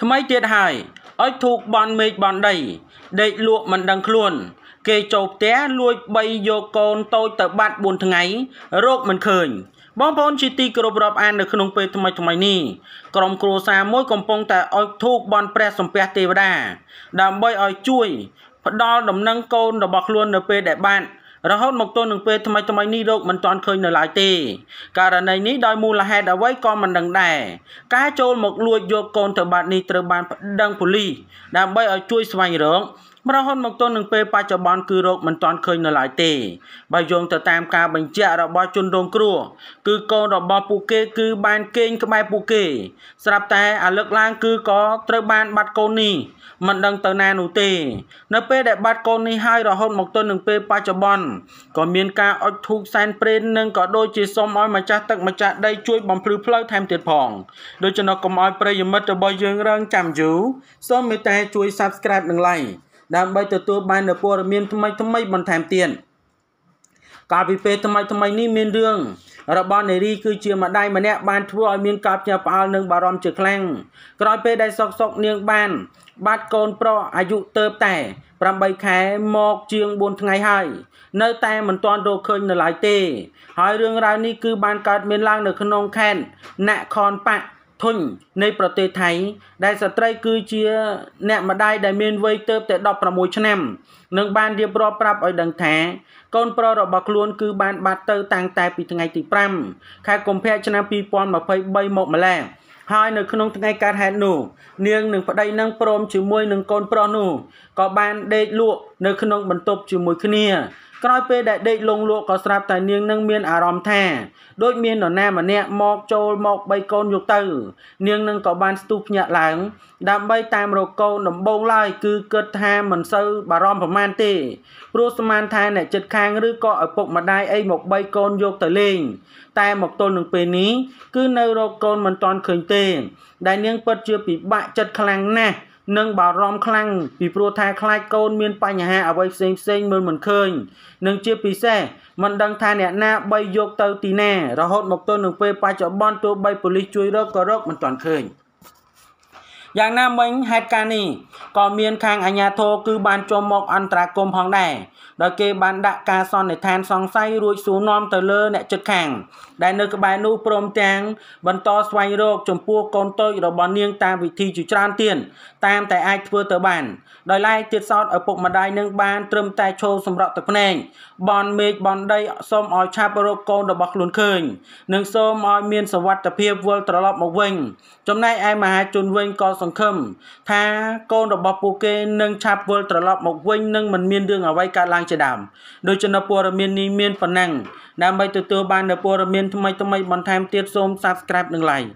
ថ្មីទៀតហើយឲ្យធូកបន់មេឃបន់ដីដេកលក់មិនដឹងខ្លួន គេចូលផ្ទះលួចបីយកកូនតូចទៅបាត់4ថ្ងៃរោគមិនឃើញបងប្អូនជាទីគោរពរាប់អាននៅក្នុងពេលថ្មីថ្មីនេះក្រុមគ្រួសារមួយកំពុងតែអុជធូបបន់ព្រះសំពះទេវតាដើម្បីឲ្យជួយ ផ្ដល់ដំណឹងកូន របស់ខ្លួននៅពេលដែលបាត់រហូតមកទល់នឹងពេលថ្មីថ្មីនេះរោគមិនទាន់ឃើញនៅឡើយទេ ករណីនេះដោយមូលហេតុអ្វីក៏មិនដឹងដែរការចូលមកលួចយកកូនទៅបាត់នេះត្រូវបានប្តឹងប៉ូលីសដើម្បីឲ្យជួយស្វែងរករហូតមកទល់នឹងពេលបច្ចុប្បន្នគឺរោគមិនទាន់ឃើញនៅឡើយទេបើយោងទៅតាមការបញ្ជាក់របស់ជនរងគ្រោះគឺកូនរបស់ពួកគេគឺបានគេងក្បែរពួកគេ ស្រាប់តែអាលឹកឡើងគឺក៏ត្រូវបានបាត់កូននេះមិនដឹងទៅណានោះទេ នៅពេលដែលបាត់កូននេះហើយរហូតមកទល់នឹងពេលបច្ចុប្បន្នក៏មានការអុជធូបសែនព្រេននិងក៏ដូចជាសុំឲ្យម្ចាស់ទឹកម្ចាស់ដីជួយបំភ្លឺផ្លូវថែមទៀតផងដូច្នោះកុំឲ្យប្រិយមិត្តរបស់យើងរងចាំយូរសូមមេត្តាជួយ Subscribe និង Like ដើម្បីទទួលបាននូវព័ត៌មានថ្មីថ្មីបន្ថែមទៀតកាលពីពេលថ្មីថ្មីនេះមានរឿងរបស់នារីគឺជាម្ដាយម្នាក់បានធ្វើឲ្យមានការភ្ញាក់ផ្អើលនិងបារម្ភជាខ្លាំងក្រោយពេលដែលសុកសុកនាងបាន បាត់កូនប្រុសអាយុទៅតែ8ខែមកជាង4ថ្ងៃហើយនៅ តែមិនទាន់រកឃើញ នៅឡើយទេ ហើយរឿងរ៉ាវនេះគឺបានកើតមានឡើងនៅ ក្នុងខេត្តនគរប៉ាធុញនៃប្រទេសថៃដែលស្ត្រីគឺជា អ្នកម្ដាយដែលមានវ័យទៅតែ16ឆ្នាំនឹងបានរៀបរាប់ប្រាប់ឲ្យដឹងថាកូនប្រុសរបស់ខ្លួនគឺបានបាត់ទៅតាំងតែពីថ្ងៃទី5ខែកុម្ភៈឆ្នាំ2023មកម្ល៉េះហើយនៅក្នុងថ្ងៃកើតហេតុនោះនាងនឹងប្តីនឹងព្រមជាមួយនឹងកូនប្រុសនោះក៏បានដេកលក់នៅក្នុងបន្ទប់ជាមួយគ្នាក្រោយពេលដែលដេកលងលក់ក៏ស្រាប់តែ នាងនឹងមានអារម្មណ៍ថាដូចមាននរណាម្នាក់មកចូលមកបីកូនយកទៅ នាងនឹងក៏បានស្ទុះភ្ញាក់ឡើងដើម្បីតាមរកកូនដំបូងឡើយគឺគិតថាមិនសូវបារម្ភប្រមាណទេព្រោះស្មានថាអ្នកចិត្តខាងឬក៏ឪពុកម្ដាយអីមកបីកូនយកទៅលេងតែមកទល់នឹងពេលនេះ គឺនៅរកកូនមិនទាន់ឃើញទេ ដែលនាងពិតជាពិបាកចិត្តខ្លាំងណាស់និងបារម្ភខ្លាំងពីព្រោះថាខ្លាចកូនមានបញ្ហាអ្វីផ្សេងផ្សេងមើលមិនឃើញនិងជាពិសេសមិនដឹងថាអ្នកណា បីយកទៅ ទីណារហូតមកទល់នឹងពេលបច្ចុប្បន្នទោះបីប៉ូលីសជួយរកក៏រកមិនទាន់ឃើញ។យ៉ាងណាមិញហេតុការណ៍នេះក៏មានខាងអាជ្ញាធរគឺបានចូលមកអន្តរាគមផងដែរដោយគេបានដាក់ការសន្និដ្ឋានសង្ស័យរួចសួរនាំទៅលើអ្នកជិតខាងដែលនៅក្បែរនោះព្រមទាំងបន្តស្វែងរកចំពោះកូនតូចរបស់នាងតាមវិធីជាច្រើនទៀតតាមតែអាចធ្វើទៅបានដោយឡែកទៀតសោតឪពុកម្ដាយនឹងបានត្រឹមតែឈោសម្រក់ទឹកភ្នែកបនមេឃបនដីសូមឲ្យឆាប់រកកូនរបស់ខ្លួនឃើញនិងសូមឲ្យមានសវត្ថិភាពវិលត្រឡប់មកវិញចំណែកឯមហាជនវិញក៏សង្ឃឹមថាកូនរបស់ពួកគេនឹងឆាប់វិលត្រឡប់មកវិញនិងមិនមានរឿងអ្វីកើតឡើងជាដើមដូច្នេះព័ត៌មាននេះមានប៉ុណ្ណឹងដើម្បីទទួលបាននូវព័ត៌មានថ្មីៗបន្ថែមទៀតសូម Subscribe និង Like